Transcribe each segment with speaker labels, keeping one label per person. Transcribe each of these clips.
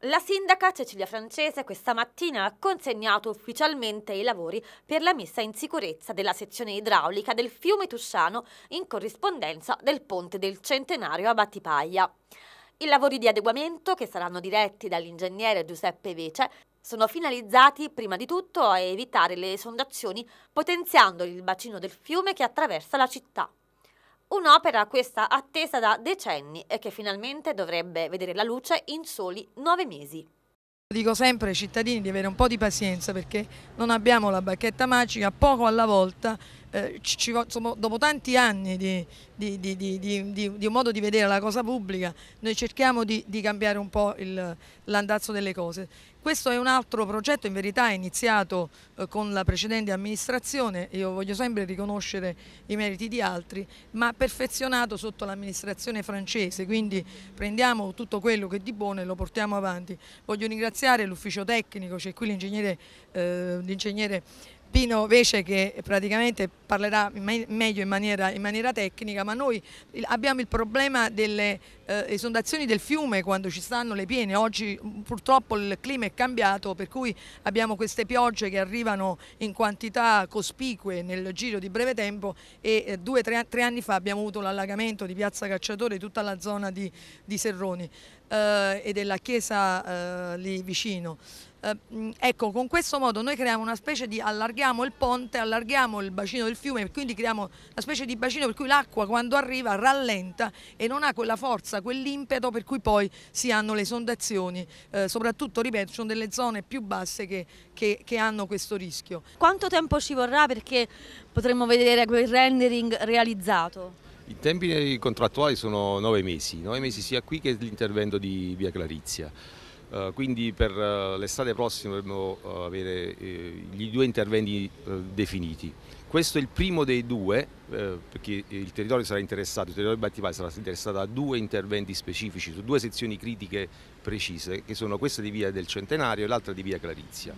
Speaker 1: La sindaca Cecilia Francese questa mattina ha consegnato ufficialmente i lavori per la messa in sicurezza della sezione idraulica del fiume Tusciano in corrispondenza del ponte del centenario a Battipaglia. I lavori di adeguamento, che saranno diretti dall'ingegnere Giuseppe Vece, sono finalizzati prima di tutto a evitare le esondazioni potenziando il bacino del fiume che attraversa la città. Un'opera questa attesa da decenni e che finalmente dovrebbe vedere la luce in soli nove mesi.
Speaker 2: Dico sempre ai cittadini di avere un po' di pazienza perché non abbiamo la bacchetta magica, poco alla volta eh, ci, insomma, dopo tanti anni di, di, di, di, un modo di vedere la cosa pubblica, noi cerchiamo di, cambiare un po' l'andazzo delle cose. Questo è un altro progetto, in verità è iniziato eh, con la precedente amministrazione, io voglio sempre riconoscere i meriti di altri, ma perfezionato sotto l'amministrazione francese, quindi prendiamo tutto quello che è di buono e lo portiamo avanti. Voglio ringraziare l'ufficio tecnico, c'è qui l'ingegnere eh, Pino Vece che praticamente parlerà meglio in maniera, in maniera tecnica, ma noi abbiamo il problema delle eh, esondazioni del fiume quando ci stanno le piene. Oggi mm, purtroppo il clima è cambiato per cui abbiamo queste piogge che arrivano in quantità cospicue nel giro di breve tempo e eh, due o tre, tre, anni fa abbiamo avuto l'allagamento di Piazza Cacciatore tutta la zona di, di Serroni eh, e della chiesa eh, lì vicino. Eh, mm, ecco, con questo modo noi creiamo una specie di allarghiamo il ponte, allarghiamo il bacino del fiume, quindi creiamo una specie di bacino per cui l'acqua quando arriva rallenta e non ha quella forza passa quell'impeto per cui poi si hanno le sondazioni, eh, soprattutto ripeto, sono delle zone più basse che, che, che hanno questo rischio. Quanto tempo ci vorrà perché potremmo vedere quel rendering realizzato?
Speaker 3: I tempi contrattuali sono nove mesi, nove mesi sia qui che l'intervento di Via Clarizia. Eh, quindi per eh, l'estate prossima dovremmo eh, avere gli due interventi definiti. Questo è il primo dei due, perché il territorio sarà interessato, il territorio Battipai sarà interessato a due interventi specifici su due sezioni critiche precise, che sono questa di via del Centenario e l'altra di via Clarizia.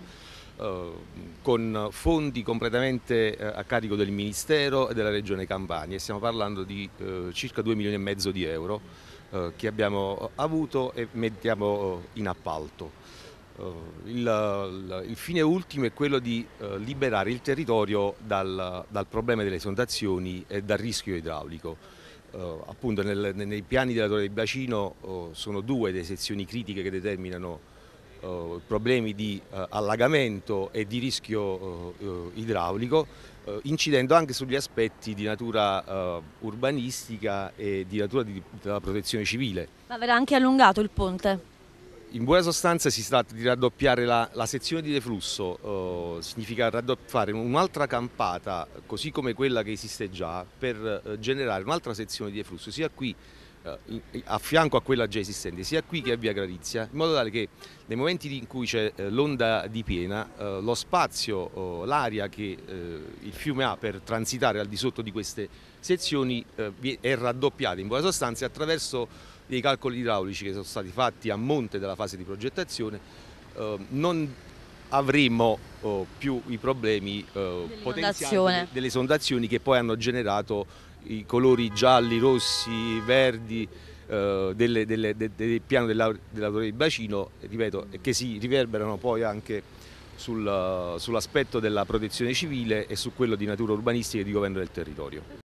Speaker 3: con fondi completamente a carico del Ministero e della Regione Campania e stiamo parlando di circa 2 milioni e mezzo di euro eh, che abbiamo eh, avuto e mettiamo eh, in appalto. Il, il, fine ultimo è quello di liberare il territorio dal, dal problema delle esondazioni e dal rischio idraulico. appunto nel, nei piani della Torre del Bacino sono due le sezioni critiche che determinano eh, problemi di eh, allagamento e di rischio eh, idraulico, incidendo anche sugli aspetti di natura urbanistica e di natura della protezione civile.
Speaker 1: Ma verrà anche allungato il ponte?
Speaker 3: In buona sostanza si tratta di raddoppiare la, la sezione di deflusso, eh, significa fare un'altra campata, così come quella che esiste già, per eh, generare un'altra sezione di deflusso, sia qui eh, a fianco a quella già esistente, sia qui che a Via Grazia, in modo tale che nei momenti in cui c'è eh, l'onda di piena, eh, lo spazio, oh, l'aria che il fiume ha per transitare al di sotto di queste sezioni è raddoppiata in buona sostanza attraverso dei calcoli idraulici che sono stati fatti a monte della fase di progettazione. Non avremo oh, più i problemi potenziali delle sondazioni che poi hanno generato i colori gialli, rossi, verdi eh, delle, delle, de, del piano dell'autore del bacino, ripeto, che si riverberano poi anche sul, sull'aspetto della protezione civile e su quello di natura urbanistica e di governo del territorio.